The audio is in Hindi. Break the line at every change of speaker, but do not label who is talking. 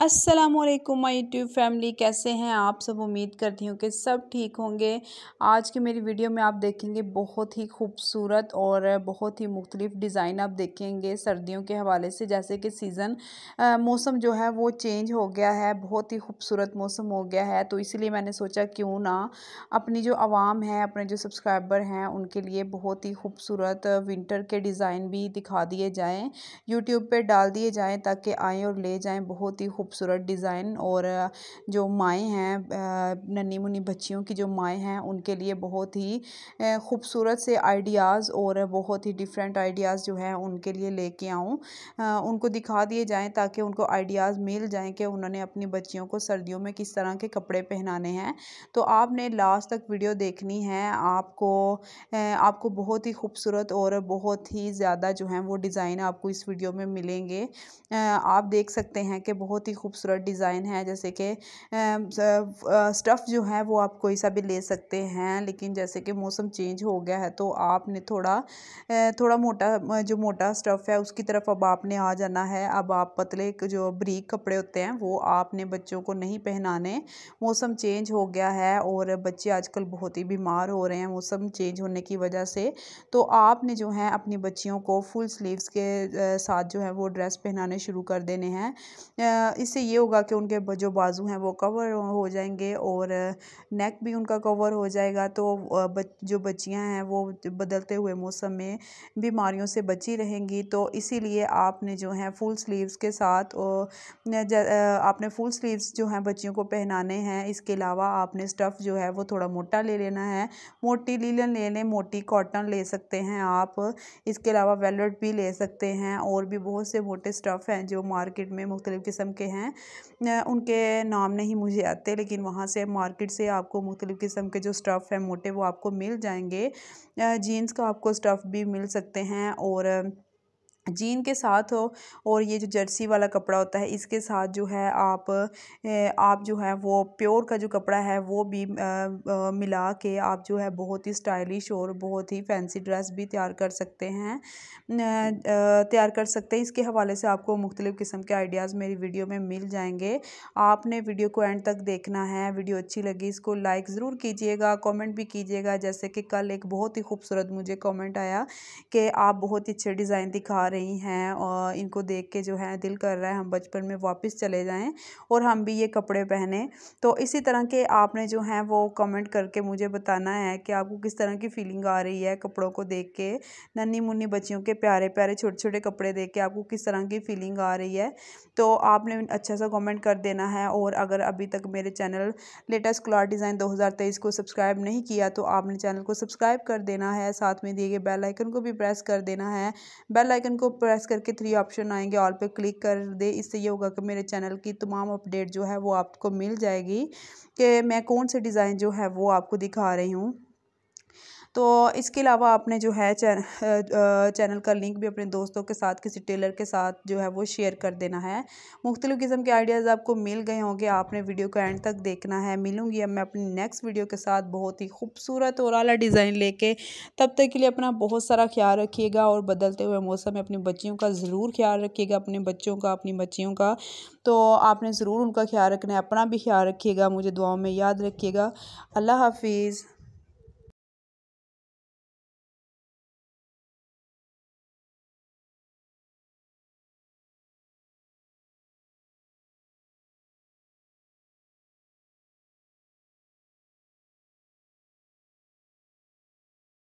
असलम माई यूट्यूब फैमिली कैसे हैं आप सब उम्मीद करती हूँ कि सब ठीक होंगे आज की मेरी वीडियो में आप देखेंगे बहुत ही खूबसूरत और बहुत ही मुख्तलिफ डिज़ाइन आप देखेंगे सर्दियों के हवाले से जैसे कि सीज़न मौसम जो है वो चेंज हो गया है बहुत ही खूबसूरत मौसम हो गया है तो इसीलिए मैंने सोचा क्यों ना अपनी जो आवाम है अपने जो सब्सक्राइबर हैं उनके लिए बहुत ही खूबसूरत विंटर के डिज़ाइन भी दिखा दिए जाएँ यूट्यूब पर डाल दिए जाएँ ताकि आएँ और ले जाएँ बहुत ही खूब खूबसूरत डिज़ाइन और जो माएँ हैं नन्ही मुन्नी बच्चियों की जो माएँ हैं उनके लिए बहुत ही खूबसूरत से आइडियाज़ और बहुत ही डिफरेंट आइडियाज़ जो है उनके लिए लेके आऊँ उनको दिखा दिए जाएँ ताकि उनको आइडियाज़ मिल जाएँ कि उन्होंने अपनी बच्चियों को सर्दियों में किस तरह के कपड़े पहनाने हैं तो आपने लास्ट तक वीडियो देखनी है आपको आपको बहुत ही खूबसूरत और बहुत ही ज़्यादा जो है वो डिज़ाइन आपको इस वीडियो में मिलेंगे आप देख सकते हैं कि बहुत ही खूबसूरत डिज़ाइन है जैसे कि स्टफ़ जो है वो आप कोई सा भी ले सकते हैं लेकिन जैसे कि मौसम चेंज हो गया है तो आपने थोड़ा थोड़ा मोटा जो मोटा स्टफ़ है उसकी तरफ अब आपने आ जाना है अब आप पतले जो ब्रीक कपड़े होते हैं वो आपने बच्चों को नहीं पहनाने मौसम चेंज हो गया है और बच्चे आजकल बहुत ही बीमार हो रहे हैं मौसम चेंज होने की वजह से तो आपने जो है अपनी बच्चियों को फुल स्लीव्स के साथ जो है वो ड्रेस पहनाने शुरू कर देने हैं इससे ये होगा कि उनके जो बाजू हैं वो कवर हो जाएंगे और नेक भी उनका कवर हो जाएगा तो जो बच्चियां हैं वो बदलते हुए मौसम में बीमारियों से बची रहेंगी तो इसीलिए आपने जो है फुल स्लीव्स के साथ आपने फुल स्लीव्स जो हैं बच्चियों को पहनाने हैं इसके अलावा आपने स्टफ़ जो है वो थोड़ा मोटा ले लेना है मोटी लीलन ले लें मोटी कॉटन ले सकते हैं आप इसके अलावा वेलवेट भी ले सकते हैं और भी बहुत से मोटे स्टफ़ हैं जो मार्केट में मुख्तलिफ़ किस्म के हैं हैं उनके नाम नहीं मुझे आते लेकिन वहाँ से मार्केट से आपको मुख्तलिफ़ किस्म के जो स्टफ़ हैं मोटे वो आपको मिल जाएंगे जीन्स का आपको स्टफ़ भी मिल सकते हैं और जीन के साथ हो और ये जो जर्सी वाला कपड़ा होता है इसके साथ जो है आप आप जो है वो प्योर का जो कपड़ा है वो भी आ, आ, मिला के आप जो है बहुत ही स्टाइलिश और बहुत ही फैंसी ड्रेस भी तैयार कर सकते हैं तैयार कर सकते हैं इसके हवाले से आपको मुख्तलिफ़ किस्म के आइडियाज़ मेरी वीडियो में मिल जाएंगे आपने वीडियो को एंड तक देखना है वीडियो अच्छी लगी इसको लाइक ज़रूर कीजिएगा कॉमेंट भी कीजिएगा जैसे कि कल एक बहुत ही खूबसूरत मुझे कॉमेंट आया कि आप बहुत ही अच्छे डिज़ाइन दिखा रहे रही हैं और इनको देख के जो है दिल कर रहा है हम बचपन में वापस चले जाएं और हम भी ये कपड़े पहने तो इसी तरह के आपने जो है वो कमेंट करके मुझे बताना है कि आपको किस तरह की फीलिंग आ रही है कपड़ों को देख के नन्नी मुन्नी बच्चियों के प्यारे प्यारे छोटे छोटे कपड़े देख के आपको किस तरह की फीलिंग आ रही है तो आपने अच्छा सा कमेंट कर देना है और अगर अभी तक मेरे चैनल लेटेस्ट क्लॉर डिज़ाइन तेईस को सब्सक्राइब नहीं किया तो आपने चैनल को सब्सक्राइब कर देना है साथ में दिए गए बेल आइकन को भी प्रेस कर देना है बेल आइकन को प्रेस करके थ्री ऑप्शन आएंगे ऑल पे क्लिक कर दे इससे ये होगा कि मेरे चैनल की तमाम अपडेट जो है वो आपको मिल जाएगी कि मैं कौन से डिज़ाइन जो है वो आपको दिखा रही हूँ तो इसके अलावा आपने जो है चैन, चैनल का लिंक भी अपने दोस्तों के साथ किसी टेलर के साथ जो है वो शेयर कर देना है मुख्तलिफ़ किस्म के आइडियाज़ आपको मिल गए होंगे आपने वीडियो को एंड तक देखना है मिलूंगी अब मैं अपनी नेक्स्ट वीडियो के साथ बहुत ही खूबसूरत और आला डिज़ाइन लेके तब तक के लिए अपना बहुत सारा ख्याल रखिएगा और बदलते हुए मौसम में अपनी बच्चियों का ज़रूर ख्याल रखिएगा अपने बच्चों का अपनी बच्चियों का तो आपने ज़रूर उनका ख्याल रखना है अपना भी ख्याल रखिएगा मुझे दुआओं में याद रखिएगा अल्लाह हाफिज़